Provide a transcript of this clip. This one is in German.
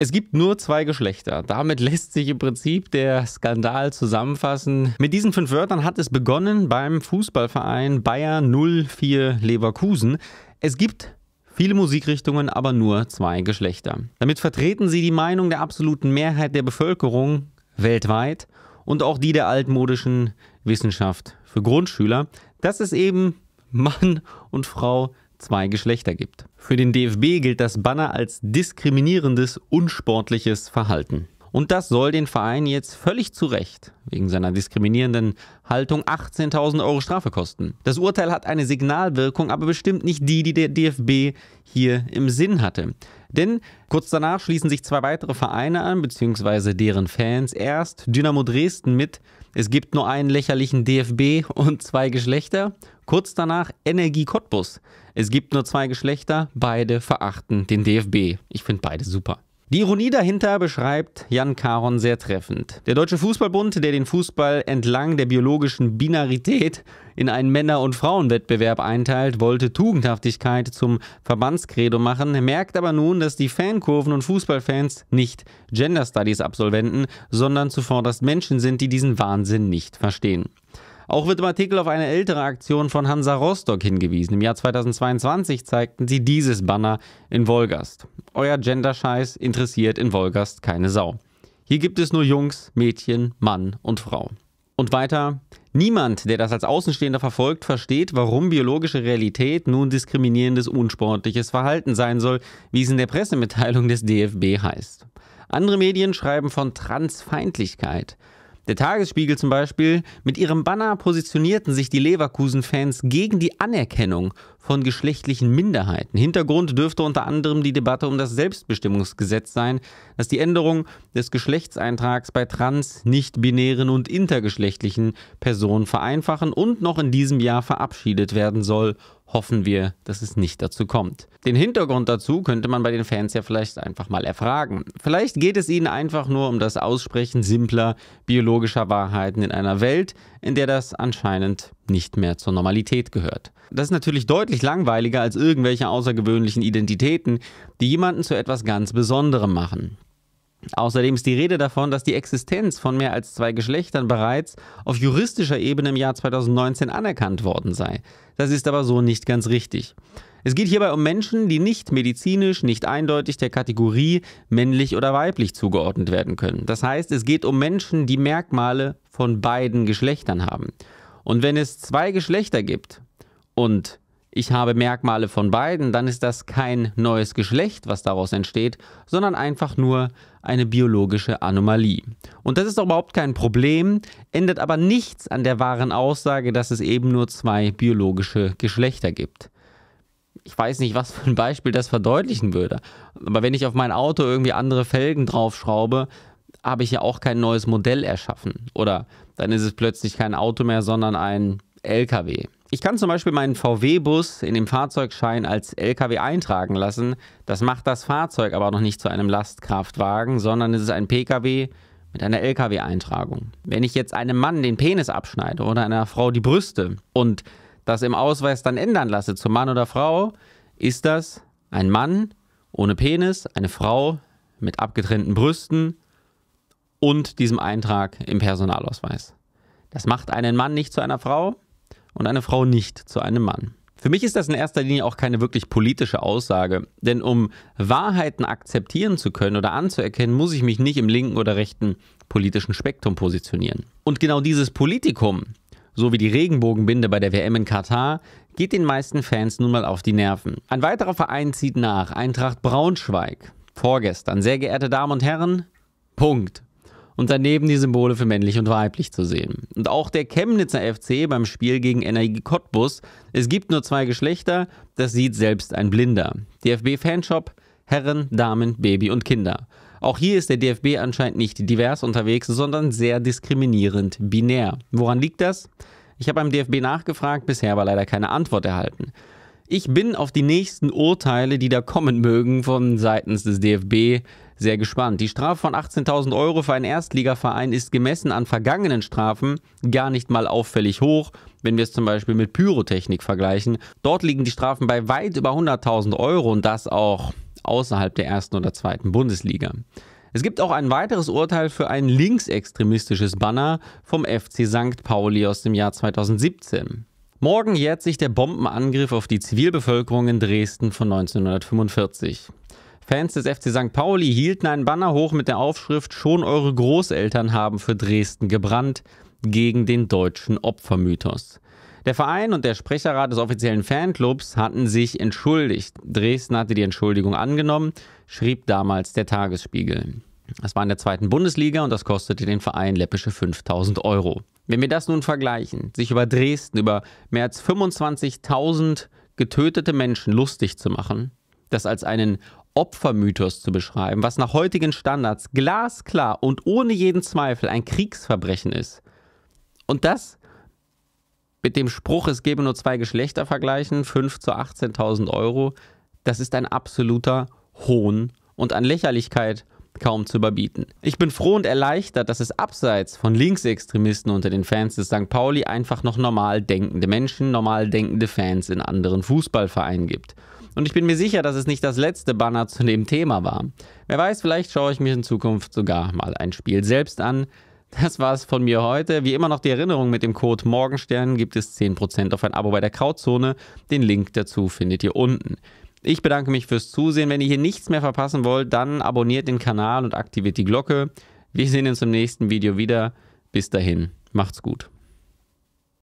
Es gibt nur zwei Geschlechter. Damit lässt sich im Prinzip der Skandal zusammenfassen. Mit diesen fünf Wörtern hat es begonnen beim Fußballverein Bayer 04 Leverkusen. Es gibt viele Musikrichtungen, aber nur zwei Geschlechter. Damit vertreten sie die Meinung der absoluten Mehrheit der Bevölkerung weltweit und auch die der altmodischen Wissenschaft für Grundschüler, dass es eben Mann und Frau zwei Geschlechter gibt. Für den DFB gilt das Banner als diskriminierendes, unsportliches Verhalten. Und das soll den Verein jetzt völlig zu Recht wegen seiner diskriminierenden Haltung 18.000 Euro Strafe kosten. Das Urteil hat eine Signalwirkung, aber bestimmt nicht die, die der DFB hier im Sinn hatte. Denn kurz danach schließen sich zwei weitere Vereine an, beziehungsweise deren Fans. Erst Dynamo Dresden mit, es gibt nur einen lächerlichen DFB und zwei Geschlechter. Kurz danach Energie Cottbus. Es gibt nur zwei Geschlechter, beide verachten den DFB. Ich finde beide super. Die Ironie dahinter beschreibt Jan Karon sehr treffend. Der Deutsche Fußballbund, der den Fußball entlang der biologischen Binarität in einen Männer- und Frauenwettbewerb einteilt, wollte Tugendhaftigkeit zum Verbandskredo machen, merkt aber nun, dass die Fankurven und Fußballfans nicht Gender Studies Absolventen, sondern zuvorderst Menschen sind, die diesen Wahnsinn nicht verstehen. Auch wird im Artikel auf eine ältere Aktion von Hansa Rostock hingewiesen. Im Jahr 2022 zeigten sie dieses Banner in Wolgast. Euer Genderscheiß interessiert in Wolgast keine Sau. Hier gibt es nur Jungs, Mädchen, Mann und Frau. Und weiter, niemand, der das als Außenstehender verfolgt, versteht, warum biologische Realität nun diskriminierendes, unsportliches Verhalten sein soll, wie es in der Pressemitteilung des DFB heißt. Andere Medien schreiben von Transfeindlichkeit. Der Tagesspiegel zum Beispiel, mit ihrem Banner positionierten sich die Leverkusen-Fans gegen die Anerkennung von geschlechtlichen Minderheiten. Hintergrund dürfte unter anderem die Debatte um das Selbstbestimmungsgesetz sein, das die Änderung des Geschlechtseintrags bei trans, nicht-binären und intergeschlechtlichen Personen vereinfachen und noch in diesem Jahr verabschiedet werden soll hoffen wir, dass es nicht dazu kommt. Den Hintergrund dazu könnte man bei den Fans ja vielleicht einfach mal erfragen. Vielleicht geht es ihnen einfach nur um das Aussprechen simpler biologischer Wahrheiten in einer Welt, in der das anscheinend nicht mehr zur Normalität gehört. Das ist natürlich deutlich langweiliger als irgendwelche außergewöhnlichen Identitäten, die jemanden zu etwas ganz Besonderem machen. Außerdem ist die Rede davon, dass die Existenz von mehr als zwei Geschlechtern bereits auf juristischer Ebene im Jahr 2019 anerkannt worden sei. Das ist aber so nicht ganz richtig. Es geht hierbei um Menschen, die nicht medizinisch, nicht eindeutig der Kategorie männlich oder weiblich zugeordnet werden können. Das heißt, es geht um Menschen, die Merkmale von beiden Geschlechtern haben. Und wenn es zwei Geschlechter gibt und ich habe Merkmale von beiden, dann ist das kein neues Geschlecht, was daraus entsteht, sondern einfach nur eine biologische Anomalie. Und das ist überhaupt kein Problem, ändert aber nichts an der wahren Aussage, dass es eben nur zwei biologische Geschlechter gibt. Ich weiß nicht, was für ein Beispiel das verdeutlichen würde, aber wenn ich auf mein Auto irgendwie andere Felgen draufschraube, habe ich ja auch kein neues Modell erschaffen. Oder dann ist es plötzlich kein Auto mehr, sondern ein LKW. Ich kann zum Beispiel meinen VW-Bus in dem Fahrzeugschein als LKW eintragen lassen. Das macht das Fahrzeug aber noch nicht zu einem Lastkraftwagen, sondern es ist ein PKW mit einer LKW-Eintragung. Wenn ich jetzt einem Mann den Penis abschneide oder einer Frau die Brüste und das im Ausweis dann ändern lasse zu Mann oder Frau, ist das ein Mann ohne Penis, eine Frau mit abgetrennten Brüsten und diesem Eintrag im Personalausweis. Das macht einen Mann nicht zu einer Frau, und eine Frau nicht zu einem Mann. Für mich ist das in erster Linie auch keine wirklich politische Aussage, denn um Wahrheiten akzeptieren zu können oder anzuerkennen, muss ich mich nicht im linken oder rechten politischen Spektrum positionieren. Und genau dieses Politikum, so wie die Regenbogenbinde bei der WM in Katar, geht den meisten Fans nun mal auf die Nerven. Ein weiterer Verein zieht nach, Eintracht Braunschweig. Vorgestern, sehr geehrte Damen und Herren, Punkt und daneben die Symbole für männlich und weiblich zu sehen. Und auch der Chemnitzer FC beim Spiel gegen Energie Cottbus, es gibt nur zwei Geschlechter, das sieht selbst ein Blinder. DFB Fanshop, Herren, Damen, Baby und Kinder. Auch hier ist der DFB anscheinend nicht divers unterwegs, sondern sehr diskriminierend binär. Woran liegt das? Ich habe beim DFB nachgefragt, bisher aber leider keine Antwort erhalten. Ich bin auf die nächsten Urteile, die da kommen mögen von seitens des DFB, sehr gespannt. Die Strafe von 18.000 Euro für einen Erstligaverein ist gemessen an vergangenen Strafen gar nicht mal auffällig hoch, wenn wir es zum Beispiel mit Pyrotechnik vergleichen. Dort liegen die Strafen bei weit über 100.000 Euro und das auch außerhalb der ersten oder zweiten Bundesliga. Es gibt auch ein weiteres Urteil für ein linksextremistisches Banner vom FC St. Pauli aus dem Jahr 2017. Morgen jährt sich der Bombenangriff auf die Zivilbevölkerung in Dresden von 1945. Fans des FC St. Pauli hielten einen Banner hoch mit der Aufschrift Schon eure Großeltern haben für Dresden gebrannt gegen den deutschen Opfermythos. Der Verein und der Sprecherrat des offiziellen Fanclubs hatten sich entschuldigt. Dresden hatte die Entschuldigung angenommen, schrieb damals der Tagesspiegel. Es war in der zweiten Bundesliga und das kostete den Verein läppische 5000 Euro. Wenn wir das nun vergleichen, sich über Dresden, über mehr als 25.000 getötete Menschen lustig zu machen, das als einen Opfermythos zu beschreiben, was nach heutigen Standards glasklar und ohne jeden Zweifel ein Kriegsverbrechen ist. Und das mit dem Spruch, es gebe nur zwei Geschlechter vergleichen, 5 zu 18.000 Euro, das ist ein absoluter Hohn und an Lächerlichkeit kaum zu überbieten. Ich bin froh und erleichtert, dass es abseits von Linksextremisten unter den Fans des St. Pauli einfach noch normal denkende Menschen, normal denkende Fans in anderen Fußballvereinen gibt. Und ich bin mir sicher, dass es nicht das letzte Banner zu dem Thema war. Wer weiß, vielleicht schaue ich mir in Zukunft sogar mal ein Spiel selbst an. Das war's von mir heute. Wie immer noch die Erinnerung mit dem Code Morgenstern gibt es 10% auf ein Abo bei der Krauzone. Den Link dazu findet ihr unten. Ich bedanke mich fürs Zusehen. Wenn ihr hier nichts mehr verpassen wollt, dann abonniert den Kanal und aktiviert die Glocke. Wir sehen uns im nächsten Video wieder. Bis dahin, macht's gut.